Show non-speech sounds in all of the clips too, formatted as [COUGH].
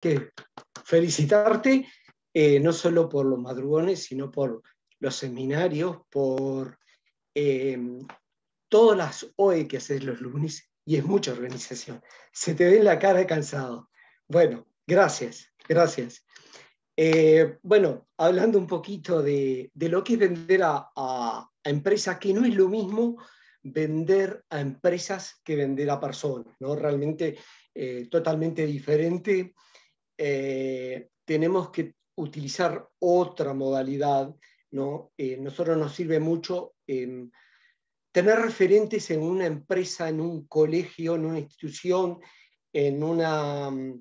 que felicitarte eh, no solo por los madrugones, sino por los seminarios, por em, todas las OE que haces los lunes, y es mucha organización. Se te ve la cara cansado. Bueno, gracias, gracias. Eh, bueno, hablando un poquito de, lo que es vender a, empresas, que no es lo mismo vender a empresas que vender a personas, ¿no? Realmente eh, totalmente diferente. Eh, tenemos que utilizar otra modalidad. ¿no? Eh, nosotros nos sirve mucho eh, tener referentes en una empresa, en un colegio, en una institución, en una... Mm,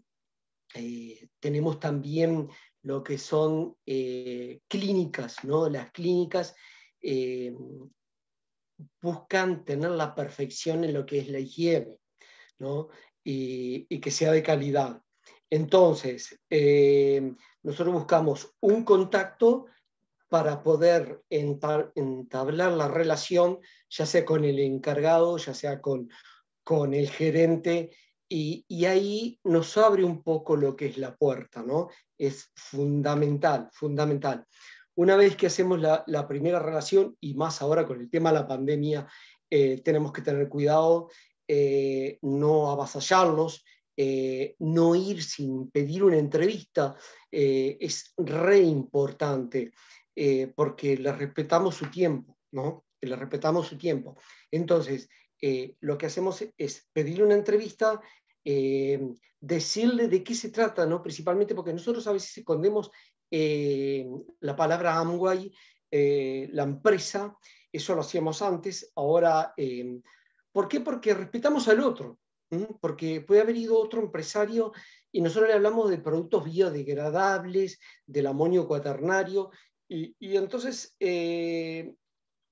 tenemos también lo que son clínicas, ¿no? Las clínicas buscan tener la perfección en lo que es la higiene, y, que sea de calidad. Entonces, eh, nosotros buscamos un contacto para poder entablar la relación, ya sea con el encargado, ya sea con, el gerente, y, ahí nos abre un poco lo que es la puerta, ¿no? Es fundamental, fundamental. Una vez que hacemos la, primera relación, y más ahora con el tema de la pandemia, eh, tenemos que tener cuidado, eh, no avasallarnos, eh, no ir sin pedir una entrevista eh, es re importante eh, porque le respetamos su tiempo, ¿no? Le respetamos su tiempo. Entonces, lo que hacemos es pedirle una entrevista, decirle de qué se trata, ¿no? Principalmente porque nosotros a veces escondemos la palabra Amway, la empresa, eso lo hacíamos antes, ahora... ¿Por qué? Porque respetamos al otro porque puede haber ido otro empresario y nosotros le hablamos de productos biodegradables, del amonio cuaternario, y, entonces eh,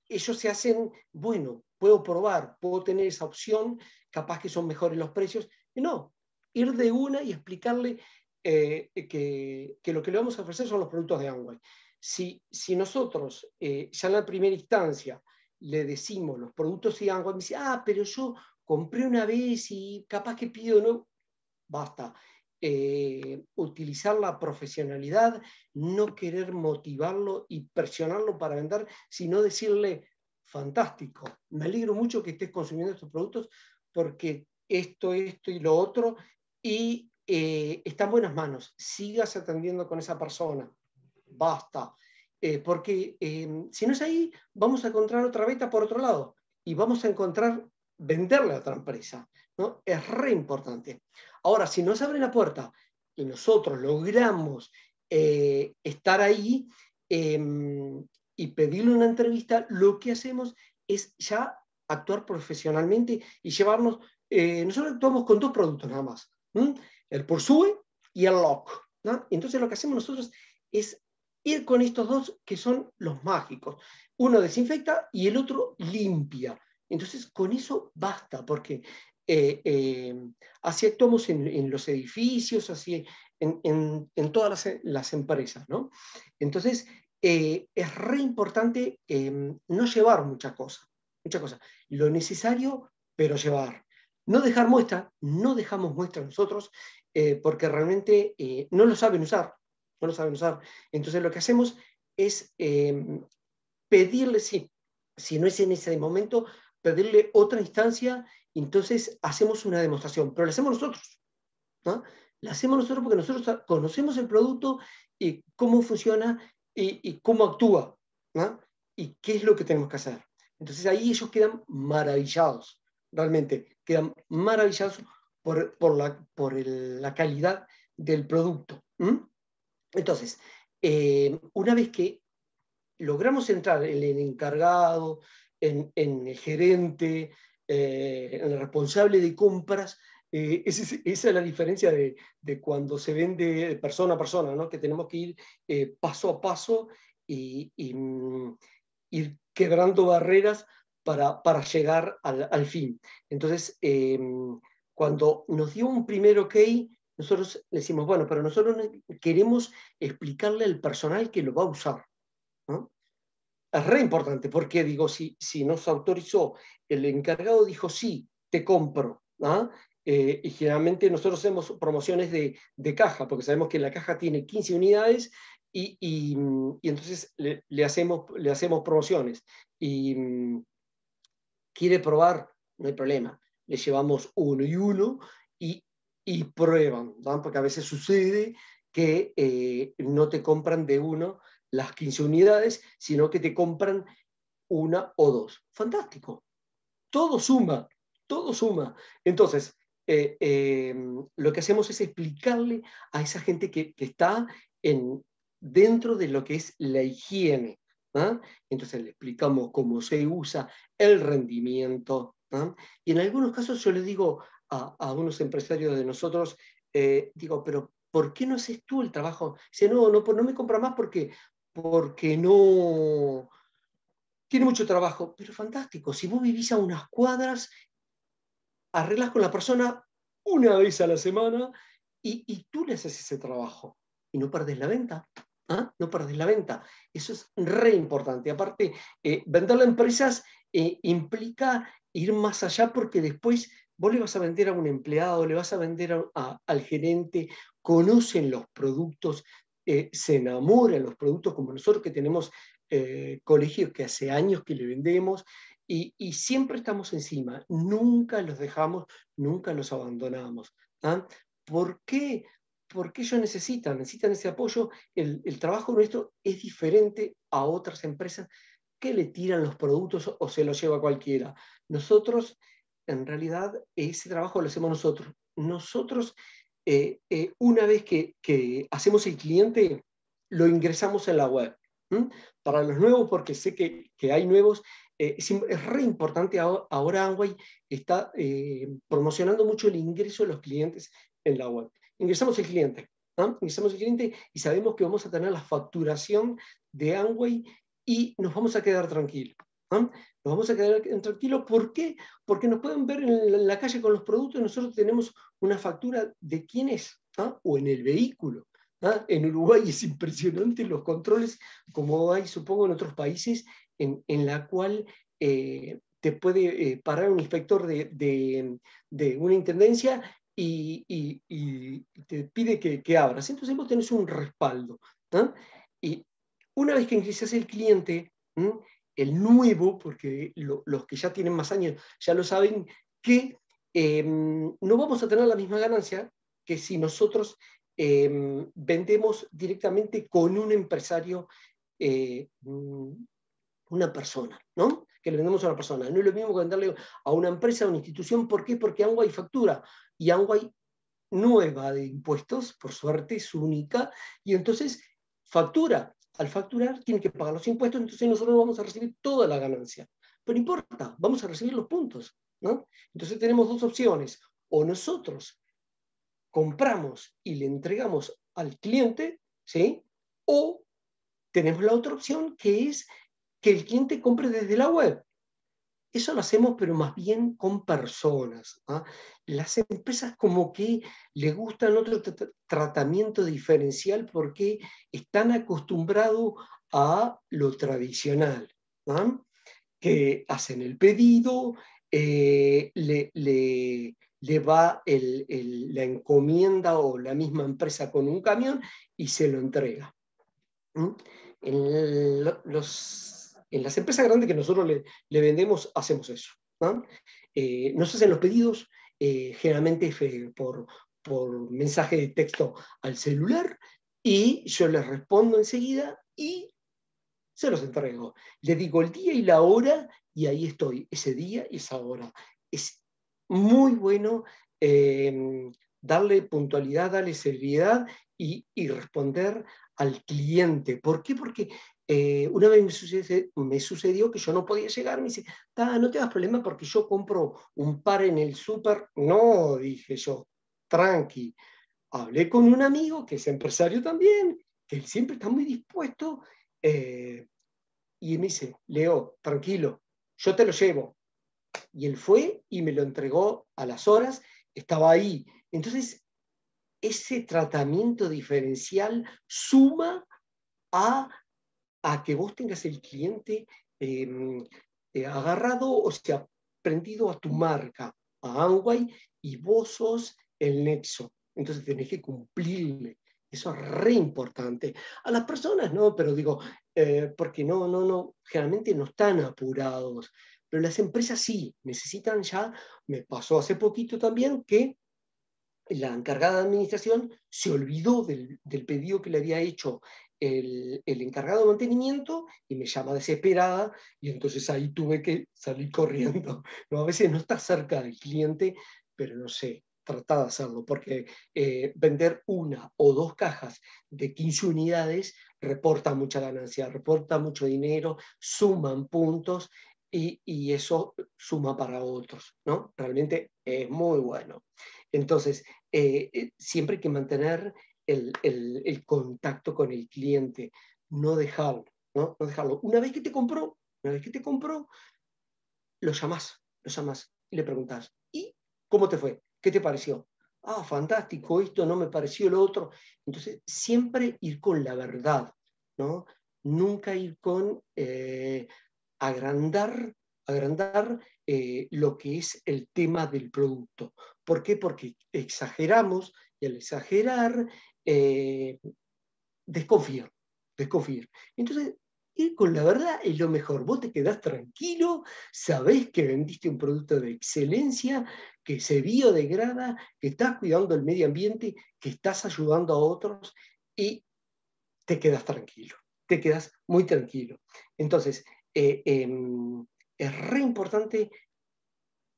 ellos se hacen, bueno, puedo probar, puedo tener esa opción, capaz que son mejores los precios, y no, ir de una y explicarle eh, que, lo que le vamos a ofrecer son los productos de Amway. Si, si nosotros eh, ya en la primera instancia le decimos los productos de Amway, me dice, ah, pero yo compré una vez y capaz que pido, no, basta. Eh, utilizar la profesionalidad, no querer motivarlo y presionarlo para vender, sino decirle, fantástico, me alegro mucho que estés consumiendo estos productos porque esto, esto y lo otro, y eh, está en buenas manos, sigas atendiendo con esa persona, basta. Eh, porque si no es ahí, vamos a encontrar otra beta por otro lado y vamos a encontrar venderle a otra empresa. Es re importante. Ahora, si no se abre la puerta y nosotros logramos eh, estar ahí em, y pedirle una entrevista, lo que hacemos es ya actuar profesionalmente y llevarnos, eh, nosotros actuamos con dos productos nada más, el Pursue y el Lock. Entonces lo que hacemos nosotros es ir con estos dos que son los mágicos. Uno desinfecta y el otro limpia. Entonces, con eso basta, porque eh, eh, así actuamos en, los edificios, así en, todas las, empresas, ¿no? Entonces, eh, es re importante no llevar mucha cosas. mucha cosa. Lo necesario, pero llevar. No dejar muestra, no dejamos muestra nosotros, porque realmente no lo saben usar, no lo saben usar. Entonces, lo que hacemos es pedirle, sí, si no es en ese momento, pedirle otra instancia, entonces hacemos una demostración, pero la hacemos nosotros. ¿no? La hacemos nosotros porque nosotros conocemos el producto y cómo funciona y, cómo actúa y qué es lo que tenemos que hacer. Entonces ahí ellos quedan maravillados, realmente, quedan maravillados por, la, por la, calidad del producto. Entonces, eh, una vez que logramos entrar en el encargado, en, el gerente, eh, en el responsable de compras. Eh, esa, es, la diferencia de, de, cuando se vende persona a persona, ¿no? que tenemos que ir eh, paso a paso y, mm, ir quebrando barreras para, para llegar al, al, fin. Entonces, em, cuando nos dio un primer ok, nosotros decimos, bueno, pero nosotros queremos explicarle al personal que lo va a usar. ¿no? es re importante, porque digo, si, si nos autorizó, el encargado dijo, sí, te compro. ¿ah? Eh, y generalmente nosotros hacemos promociones de, caja, porque sabemos que la caja tiene 15 unidades y, mm, entonces le, hacemos, le hacemos promociones. Y mm, quiere probar, no hay problema. Le llevamos uno y uno y, prueban, porque a veces sucede que eh, no te compran de uno las 15 unidades, sino que te compran una o dos. Fantástico. Todo suma, todo suma. Entonces, eh, em, lo que hacemos es explicarle a esa gente que, está en, dentro de lo que es la higiene. ¿ah? Entonces le explicamos cómo se usa el rendimiento. ¿ah? Y en algunos casos yo le digo a, unos empresarios de nosotros, eh, digo, pero ¿por qué no haces tú el trabajo? Dice, no, no, pues no me compra más porque, porque no... Tiene mucho trabajo, pero fantástico. Si vos vivís a unas cuadras, arreglas con la persona una vez a la semana y, tú le haces ese trabajo y no perdés la venta. ¿Ah? No perdés la venta. Eso es re importante. Aparte, eh, venderle a empresas eh, implica ir más allá porque después vos le vas a vender a un empleado, le vas a vender al gerente, conocen los productos, eh, se enamoran los productos como nosotros que tenemos eh, colegios que hace años que le vendemos y, siempre estamos encima, nunca los dejamos, nunca los abandonamos. ¿ah? ¿Por qué? Porque ellos necesitan, necesitan ese apoyo. El, el trabajo nuestro es diferente a otras empresas que le tiran los productos o se los lleva cualquiera. Nosotros, en realidad, ese trabajo lo hacemos nosotros. Nosotros eh, eh, una vez que, hacemos el cliente, lo ingresamos en la web. Para los nuevos, porque sé que, hay nuevos, eh, es, re importante ahora, Anway está promocionando mucho el ingreso de los clientes en la web. Ingresamos el cliente, ingresamos el cliente y sabemos que vamos a tener la facturación de Anway, y nos vamos a quedar tranquilos. Nos vamos a quedar tranquilos. ¿Por qué? Porque nos pueden ver en la calle con los productos nosotros tenemos una factura de quién es, ¿ah? o en el vehículo. ¿ah? En Uruguay es impresionante los controles, como hay supongo en otros países, en, en la cual eh, te puede eh, parar un inspector de, de, una intendencia y, te pide que, abras. Entonces vos tenés un respaldo. ¿ah? Y una vez que ingresas el cliente, el nuevo, porque los que ya tienen más años ya lo saben, que Em, no vamos a tener la misma ganancia que si nosotros em, vendemos directamente con un empresario, eh, mm, una persona, ¿no? Que le vendemos a una persona. No es lo mismo que venderle a una empresa, a una institución. ¿Por qué? Porque Anguay factura y Anguay nueva de impuestos, por suerte es única, y entonces factura. Al facturar tiene que pagar los impuestos, entonces nosotros vamos a recibir toda la ganancia. Pero no importa, vamos a recibir los puntos. Entonces tenemos dos opciones. O nosotros compramos y le entregamos al cliente, O tenemos la otra opción que es que el cliente compre desde la web. Eso lo hacemos, pero más bien con personas. ¿ah? Las empresas como que les gustan otro tratamiento diferencial porque están acostumbrados a lo tradicional, ¿ah? que hacen el pedido, eh, le, va la encomienda o la misma empresa con un camión y se lo entrega. En, las empresas grandes que nosotros le, vendemos, hacemos eso. Eh, nos hacen los pedidos, eh, generalmente por, por mensaje de texto al celular, y yo les respondo enseguida y se los entrego. Le digo el día y la hora y ahí estoy, ese día y esa hora. Es muy bueno em, darle puntualidad, darle seriedad y, responder al cliente. ¿Por qué? Porque eh, una vez me sucedió, que yo no podía llegar, me dice, no te hagas problema porque yo compro un par en el súper. No, dije yo, tranqui. Hablé con un amigo que es empresario también, que él siempre está muy dispuesto. Eh, y me dice, Leo, tranquilo, yo te lo llevo. Y él fue y me lo entregó a las horas, estaba ahí. Entonces, ese tratamiento diferencial suma a, a que vos tengas el cliente em, eh, agarrado, o sea, prendido a tu marca, a Anguay, y vos sos el nexo. Entonces tenés que cumplirle. Eso es re importante. A las personas no, pero digo, eh, porque no, no, no, generalmente no están apurados. Pero las empresas sí, necesitan ya, me pasó hace poquito también que la encargada de administración se olvidó del, pedido que le había hecho el, encargado de mantenimiento y me llama desesperada y entonces ahí tuve que salir corriendo. [LAUGHS] No, a veces no está cerca del cliente, pero no sé, trata de hacerlo, porque eh, vender una o dos cajas de 15 unidades reporta mucha ganancia, reporta mucho dinero, suman puntos y, eso suma para otros, ¿no? Realmente es muy bueno. Entonces, eh, eh, siempre hay que mantener el, contacto con el cliente, no dejarlo, ¿no? ¿no? dejarlo. Una vez que te compró, una vez que te compró, lo llamas, lo llamás y le preguntás, ¿y cómo te fue? ¿Qué te pareció? Ah, fantástico, esto no me pareció lo otro. Entonces, siempre ir con la verdad, ¿no? Nunca ir con eh, agrandar, agrandar eh, lo que es el tema del producto. ¿Por qué? Porque exageramos y al exagerar eh, desconfía desconfiar, Entonces, con la verdad es lo mejor. Vos te quedás tranquilo, sabés que vendiste un producto de excelencia, que se biodegrada, que estás cuidando el medio ambiente, que estás ayudando a otros y te quedas tranquilo, te quedas muy tranquilo. Entonces, eh, em, es re importante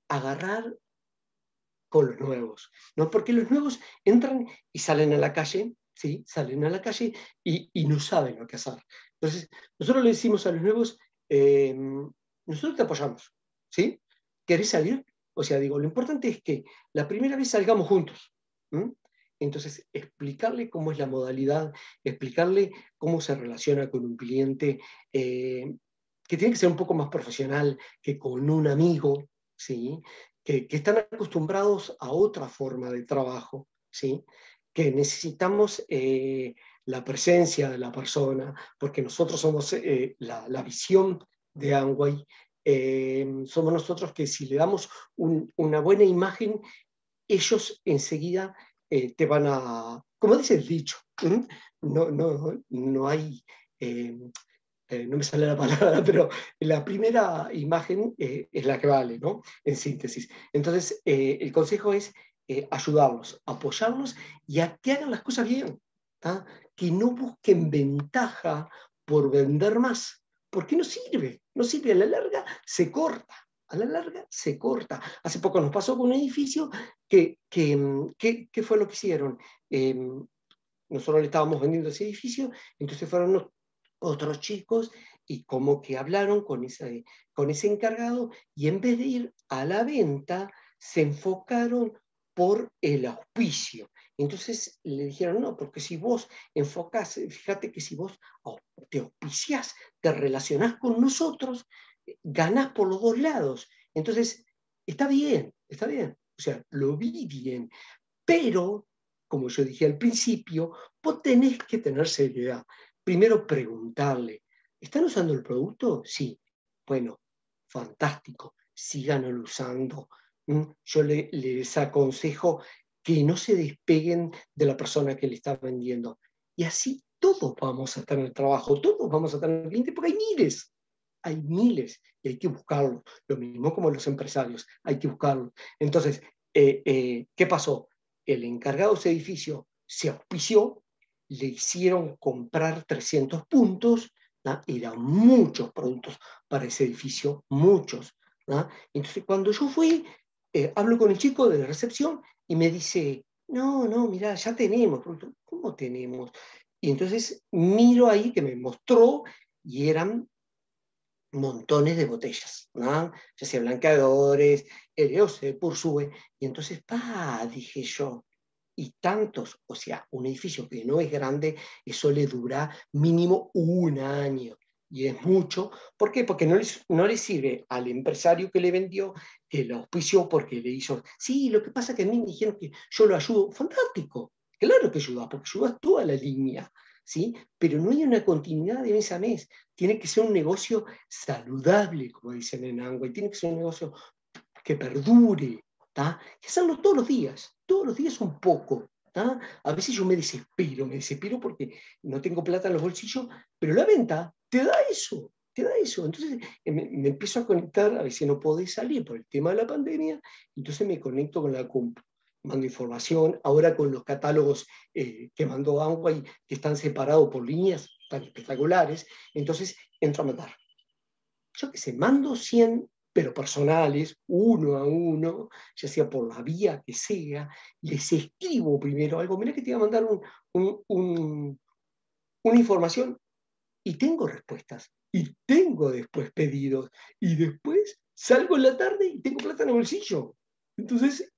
agarrar con los nuevos, Porque los nuevos entran y salen a la calle, ¿sí? Salen a la calle y, y no saben lo que hacer. Entonces, nosotros le decimos a los nuevos, eh, nosotros te apoyamos, ¿sí? ¿Querés salir? O sea, digo, lo importante es que la primera vez salgamos juntos. Entonces, explicarle cómo es la modalidad, explicarle cómo se relaciona con un cliente, eh, que tiene que ser un poco más profesional que con un amigo, ¿sí? Que, están acostumbrados a otra forma de trabajo, ¿sí? que necesitamos eh, la presencia de la persona, porque nosotros somos eh, la, visión de Anguay, eh, somos nosotros que si le damos una buena imagen, ellos enseguida eh, te van a, como dice el dicho, no, no hay, no me sale la palabra, [LAUGHS] pero la primera imagen es la que vale, ¿no? En síntesis. Entonces, el consejo es ayudarlos, apoyarlos y a que hagan las cosas bien ¿ah? que no busquen ventaja por vender más, porque no sirve, no sirve, a la larga se corta, a la larga se corta. Hace poco nos pasó con un edificio que, que, fue lo que hicieron. Em, nosotros le estábamos vendiendo ese edificio, entonces fueron otros chicos y como que hablaron con ese, con ese encargado y en vez de ir a la venta, se enfocaron por el auspicio. Entonces le dijeron, no, porque si vos enfocás, fíjate que si vos te auspicias, te relacionás con nosotros, eh, ganás por los dos lados. Entonces, está bien, está bien. O sea, lo vi bien. Pero, como yo dije al principio, vos tenés que tener seriedad. Primero preguntarle, ¿están usando el producto? Sí. Bueno, fantástico, síganlo usando. Yo les aconsejo que no se despeguen de la persona que le está vendiendo. Y así todos vamos a tener trabajo, todos vamos a tener clientes, porque hay miles, hay miles y hay que buscarlos. Lo mismo como los empresarios, hay que buscarlos. Entonces, eh, eh, ¿qué pasó? El encargado de ese edificio se auspició, le hicieron comprar 300 puntos, y eran muchos productos para ese edificio, muchos. Entonces, cuando yo fui, eh, hablo con el chico de la recepción y me dice, no, no, mira, ya tenemos. ¿Cómo tenemos? Y entonces miro ahí que me mostró y eran montones de botellas, ¿no? ya sea blanqueadores, se Pursue. Y entonces, pa, dije yo, y tantos, o sea, un edificio que no es grande, eso le dura mínimo un año y es mucho. ¿Por qué? Porque no le no les sirve al empresario que le vendió, que lo auspició porque le hizo, sí, lo que pasa es que a mí me dijeron que yo lo ayudo, fantástico, claro que ayuda, porque ayudas toda la línea, ¿sí? Pero no hay una continuidad de mes a mes, tiene que ser un negocio saludable, como dicen en Angua, y tiene que ser un negocio que perdure, ¿tá? Y hacerlo todos los días, todos los días un poco, A veces yo me desespero, me desespero porque no tengo plata en los bolsillos, pero la venta te da eso, te da eso. Entonces eh, me, empiezo a conectar, a ver si no podés salir por el tema de la pandemia, entonces me conecto con la CUMP, mando información, ahora con los catálogos eh, que mandó y que están separados por líneas tan espectaculares, entonces entro a mandar. Yo que sé, mando 100 pero personales, uno a uno, ya sea por la vía que sea, les escribo primero algo, mira que te iba a mandar una información y tengo respuestas y tengo después pedidos y después salgo en la tarde y tengo plata en el bolsillo. Entonces,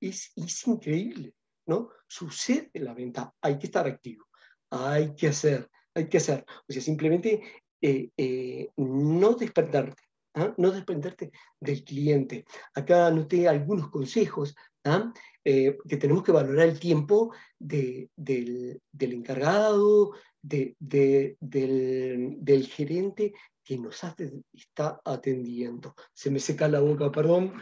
es, increíble, ¿no? Sucede la venta, hay que estar activo, hay que hacer, hay que hacer. O sea, simplemente eh, eh, no despertarte, ¿ah? no despertarte del cliente. Acá anoté algunos consejos ¿ah? eh, que tenemos que valorar el tiempo del, del, encargado, del, gerente que nos está atendiendo. Se me seca la boca, perdón.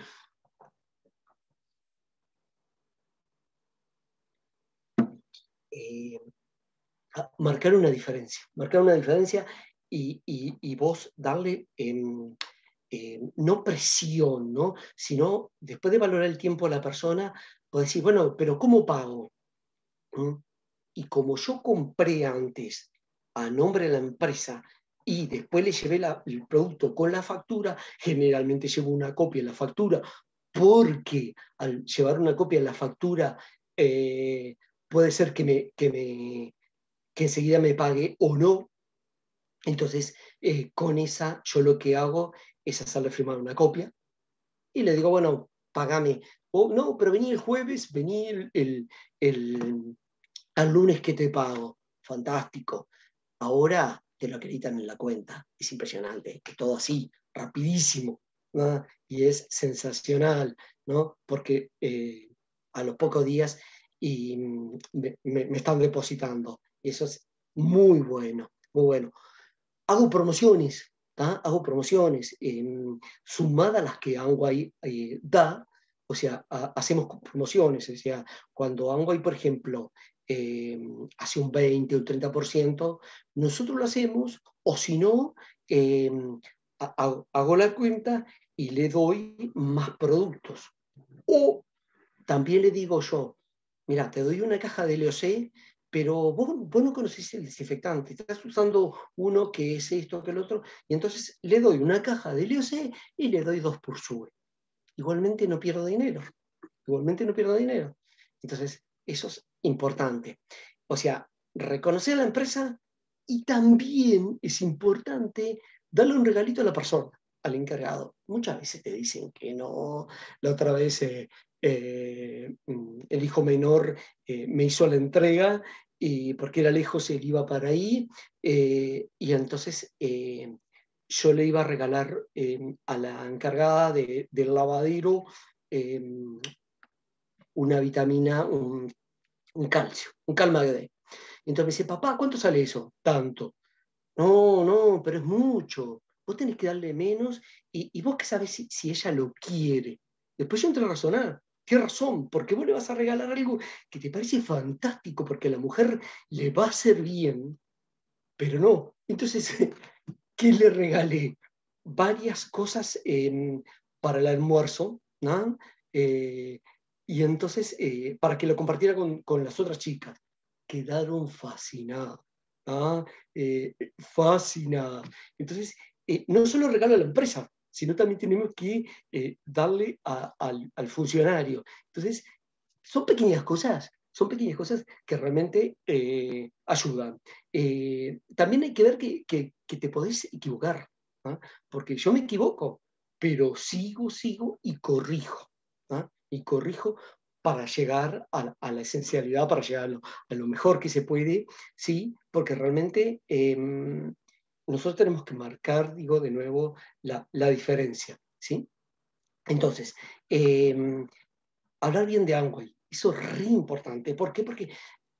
Eh, ah, marcar una diferencia, marcar una diferencia y, vos darle... Em, em, no presión, ¿no? sino después de valorar el tiempo a la persona, vos decís, bueno, pero ¿cómo pago? ¿Mm? Y como yo compré antes a nombre de la empresa y después le llevé el producto con la factura, generalmente llevo una copia de la factura, porque al llevar una copia de la factura eh, puede ser que, me, que, me, enseguida me pague o no. Entonces, eh, con esa, yo lo que hago es hacerle firmar una copia y le digo, bueno, pagame. O no, pero vení el jueves, vení el al lunes que te pago, fantástico. Ahora te lo acreditan en la cuenta, es impresionante, es todo así, rapidísimo, y es sensacional, ¿no? Porque eh, a los pocos días y mm, me, están depositando, y eso es muy bueno, muy bueno. Hago promociones, hago promociones, eh, sumadas a las que Anguay eh, da, o sea, hacemos promociones, o sea, cuando Anguay, por ejemplo, eh, hace un 20 o un 30%, nosotros lo hacemos, o si no, eh, hago, la cuenta y le doy más productos. O también le digo yo, mira, te doy una caja de LOC, pero vos, vos, no conocés el desinfectante, estás usando uno que es esto, que el otro, y entonces le doy una caja de LOC y le doy dos por sube. Igualmente no pierdo dinero, igualmente no pierdo dinero. Entonces, esos importante. O sea, reconocer a la empresa y también es importante darle un regalito a la persona, al encargado. Muchas veces te dicen que no. La otra vez eh, eh, mm, el hijo menor eh, me hizo la entrega y porque era lejos él iba para ahí y entonces yo le iba a regalar a la encargada del lavadero una vitamina, un un calcio, un calma de Entonces me dice, papá, ¿cuánto sale eso? Tanto. No, no, pero es mucho. Vos tenés que darle menos y, vos qué sabes si, ella lo quiere. Después yo entré a razonar. ¿Qué razón? Porque vos le vas a regalar algo que te parece fantástico porque a la mujer le va a ser bien, pero no. Entonces, [LAUGHS] ¿qué le regalé? Varias cosas para el almuerzo, ¿no? Eh, y entonces, eh, para que lo compartiera con, con, las otras chicas, quedaron fascinadas. ¿ah? Eh, fascinadas. Entonces, eh, no solo regalo a la empresa, sino también tenemos que darle al, funcionario. Entonces, son pequeñas cosas, son pequeñas cosas que realmente ayudan. también hay que ver que, que, te podés equivocar, ¿ah? porque yo me equivoco, pero sigo, sigo y corrijo. ¿Ah? y corrijo para llegar a, la esencialidad, para llegar a lo, mejor que se puede, sí, porque realmente em, nosotros tenemos que marcar, digo de nuevo, la, diferencia, ¿sí? Entonces, em, hablar bien de Angway, eso es re importante. ¿Por qué? Porque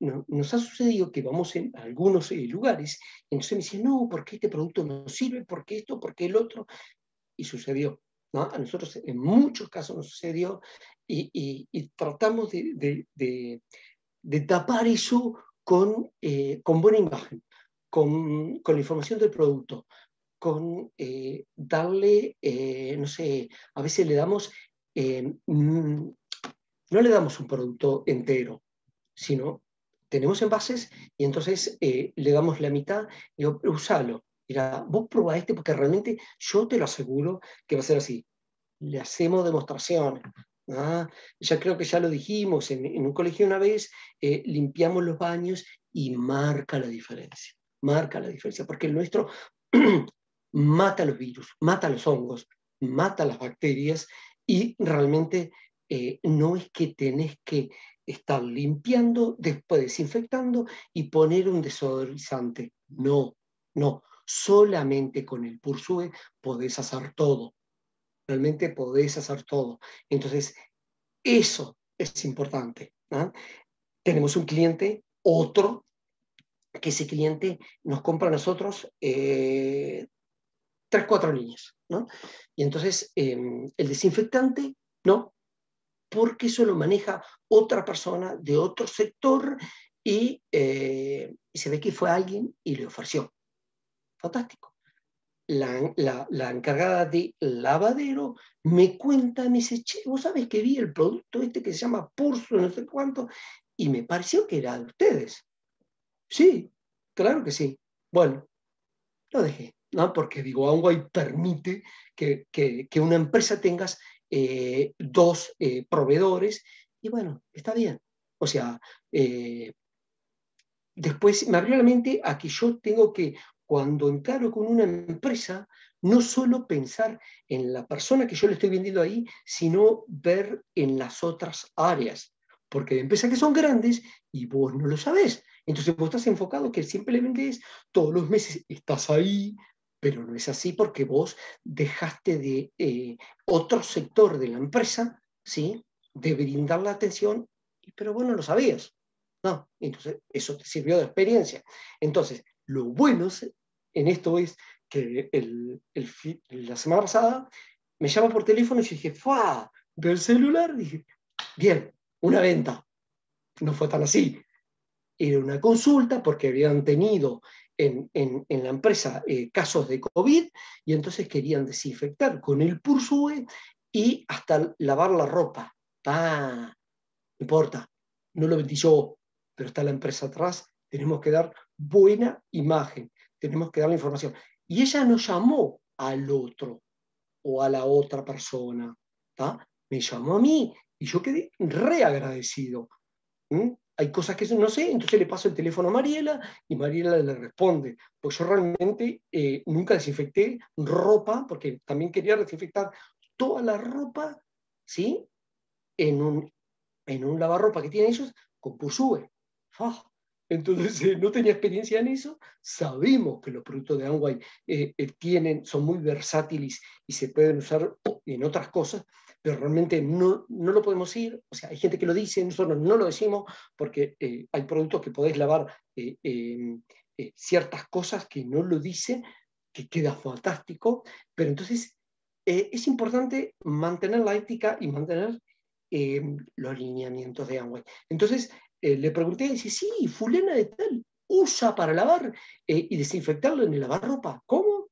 nos ha sucedido que vamos en algunos eh, lugares, entonces me dicen, no, porque este producto no sirve? porque esto? porque el otro? Y sucedió. A nosotros en muchos casos nos sucedió y, tratamos de, tapar eso con, eh, con buena imagen, con, la información del producto, con eh, darle, eh, no sé, a veces le damos, mm, no le damos un producto entero, sino tenemos envases y entonces le damos la mitad y usalo Mira, vos prueba este porque realmente yo te lo aseguro que va a ser así. Le hacemos demostraciones. ¿ah? ya creo que ya lo dijimos, en, un colegio una vez eh, limpiamos los baños y marca la diferencia, marca la diferencia, porque el nuestro [CLEARS THROAT] mata los virus, mata los hongos, mata las bacterias y realmente eh, no es que tenés que estar limpiando, después desinfectando y poner un desodorizante. No, no. Solamente con el Pursue podés hacer todo. Realmente podés hacer todo. Entonces, eso es importante. ¿ah? Tenemos un cliente, otro, que ese cliente nos compra a nosotros eh, tres, cuatro líneas. Y entonces, em, el desinfectante, no, porque eso lo maneja otra persona de otro sector y, eh, se ve que fue alguien y le ofreció fantástico. La, encargada de lavadero me cuenta, me dice, che, vos sabés que vi el producto este que se llama Purso, no sé cuánto, y me pareció que era de ustedes. Sí, claro que sí. Bueno, lo dejé, ¿no? Porque digo, Anguay permite que, que, una empresa tengas eh, dos eh, proveedores, y bueno, está bien. O sea, eh, después me abrió la mente a que yo tengo que cuando encaro con una empresa, no solo pensar en la persona que yo le estoy vendiendo ahí, sino ver en las otras áreas. Porque hay empresas que son grandes y vos no lo sabés. Entonces vos estás enfocado que simplemente es todos los meses estás ahí, pero no es así porque vos dejaste de eh, otro sector de la empresa, ¿sí? De brindar la atención, pero vos no lo sabías. No, entonces eso te sirvió de experiencia. Entonces, lo bueno en esto es que la semana pasada me llama por teléfono y yo dije, ¡fua! el celular, dije, bien, una venta. No fue tan así. Era una consulta porque habían tenido en, la empresa eh, casos de COVID y entonces querían desinfectar con el Pursue y hasta lavar la ropa. Ah, no importa, no lo vendí yo, pero está la empresa atrás, tenemos que dar buena imagen. Tenemos que dar la información. Y ella no llamó al otro o a la otra persona. ¿tá? Me llamó a mí y yo quedé reagradecido ¿Mm? Hay cosas que no sé, entonces le paso el teléfono a Mariela y Mariela le responde. Pues yo realmente eh, nunca desinfecté ropa, porque también quería desinfectar toda la ropa, ¿sí? En un, en un lavarropa que tienen ellos con pusube, ah, entonces, [LAUGHS] eh, no tenía experiencia en eso. Sabemos que los productos de Amway eh, eh, tienen, son muy versátiles y se pueden usar en otras cosas, pero realmente no, no lo podemos ir. O sea, hay gente que lo dice, nosotros no lo decimos porque hay productos que podéis lavar em, ciertas cosas que no lo dice, que queda fantástico. Pero entonces, es importante mantener la ética y mantener em, los lineamientos de Amway. Entonces, eh, le pregunté, y dice, sí, fulana de tal, usa para lavar eh, y desinfectarlo en el lavarropa. ¿Cómo?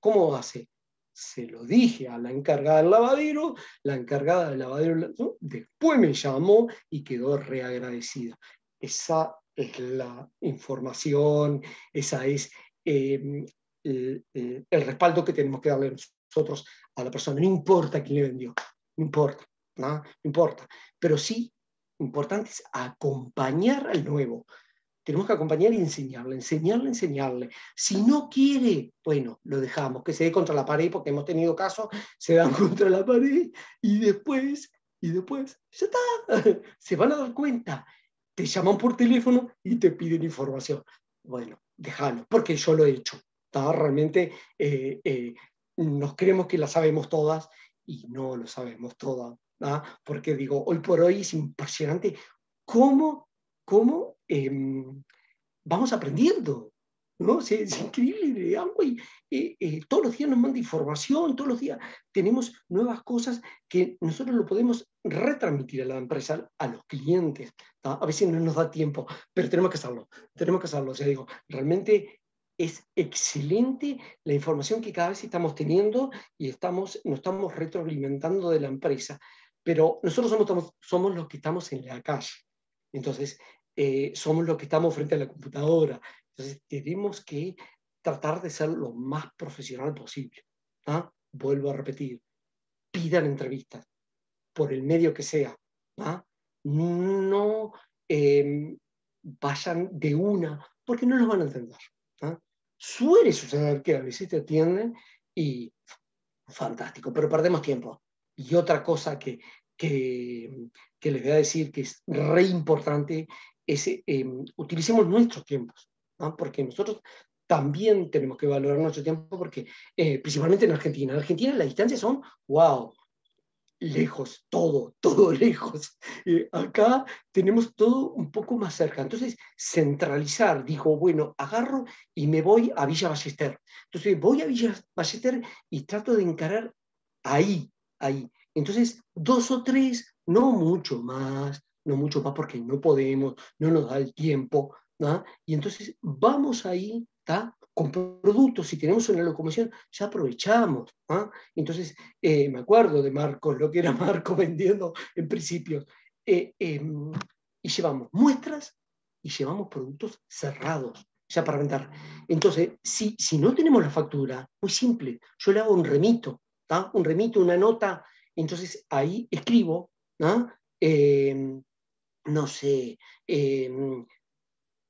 ¿Cómo hace? Se lo dije a la encargada del lavadero, la encargada del lavadero después me llamó y quedó reagradecida. Esa es la información, esa es em, el, respaldo que tenemos que darle nosotros a la persona. No importa quién le vendió, no importa, no importa. Pero sí importante es acompañar al nuevo. Tenemos que acompañar y enseñarle, enseñarle, enseñarle. Si no quiere, bueno, lo dejamos, que se dé contra la pared, porque hemos tenido casos, se dan [LAUGHS] contra la pared y después, y después, ya está, [LAUGHS] se van a dar cuenta. Te llaman por teléfono y te piden información. Bueno, déjalo, porque yo lo he hecho. Realmente eh, eh, nos creemos que la sabemos todas y no lo sabemos todas. ¿ah? porque digo, hoy por hoy es impresionante cómo, cómo em, vamos aprendiendo. ¿no? Es, increíble, todos los días nos manda información, todos los días tenemos nuevas cosas que nosotros lo podemos retransmitir a la empresa, a los clientes. ¿ah? A veces no nos da tiempo, pero tenemos que hacerlo, tenemos que hacerlo. O digo, realmente es excelente la información que cada vez estamos teniendo y estamos, nos estamos retroalimentando de la empresa pero nosotros somos, somos los que estamos en la calle, entonces eh, somos los que estamos frente a la computadora, entonces tenemos que tratar de ser lo más profesional posible. ¿ah? Vuelvo a repetir, pidan entrevistas por el medio que sea. ¿ah? No, em, vayan de una, porque no los van a entender. ¿ah? Suele suceder que a veces te atienden y fantástico, pero perdemos tiempo. Y otra cosa que, que, les voy a decir que es re importante es eh, utilicemos nuestros tiempos, porque nosotros también tenemos que valorar nuestro tiempo, porque eh, principalmente en Argentina, en Argentina las distancias son, wow, lejos, todo, todo [LAUGHS] lejos. acá tenemos todo un poco más cerca. Entonces, centralizar, dijo, bueno, agarro y me voy a Villa Ballester. Entonces, voy a Villa Ballester y trato de encarar ahí ahí. Entonces, dos o tres, no mucho más, no mucho más porque no podemos, no nos da el tiempo, Y entonces vamos ahí, ¿tá? Con productos, si tenemos una locomoción, ya aprovechamos. Entonces, eh, me acuerdo de Marcos, lo que era [LAUGHS] Marco vendiendo en principio. Eh, em, y llevamos muestras y llevamos productos cerrados, ya para vender. Entonces, si, si no tenemos la factura, muy simple, yo le hago un remito, ¿ah? un remito, una nota, entonces ahí escribo, ¿ah? em, ¿no? sé, em,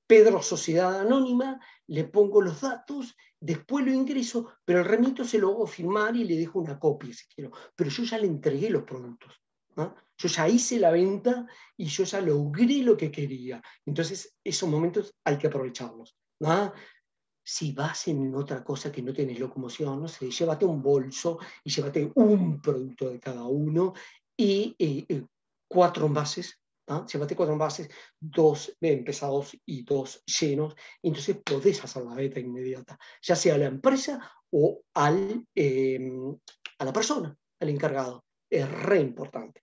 Pedro Sociedad Anónima, le pongo los datos, después lo ingreso, pero el remito se lo hago firmar y le dejo una copia, si quiero. Pero yo ya le entregué los productos. ¿ah? Yo ya hice la venta y yo ya logré lo que quería. Entonces, esos momentos hay que aprovecharlos si vas en otra cosa que no tenés locomoción, no llévate un bolso y llévate un producto de cada uno y eh, eh, cuatro envases, ¿ah? llévate cuatro envases, dos empezados y dos llenos, entonces podés hacer la beta inmediata, ya sea a la empresa o al, em, a la persona, al encargado. Es re importante.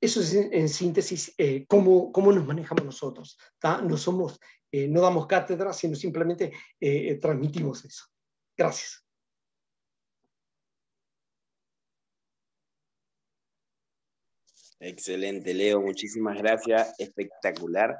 Eso es en, síntesis eh, cómo, cómo, nos manejamos nosotros. No somos eh, no damos cátedra, sino simplemente eh, eh, transmitimos eso. Gracias. Excelente, Leo. Muchísimas gracias. Espectacular.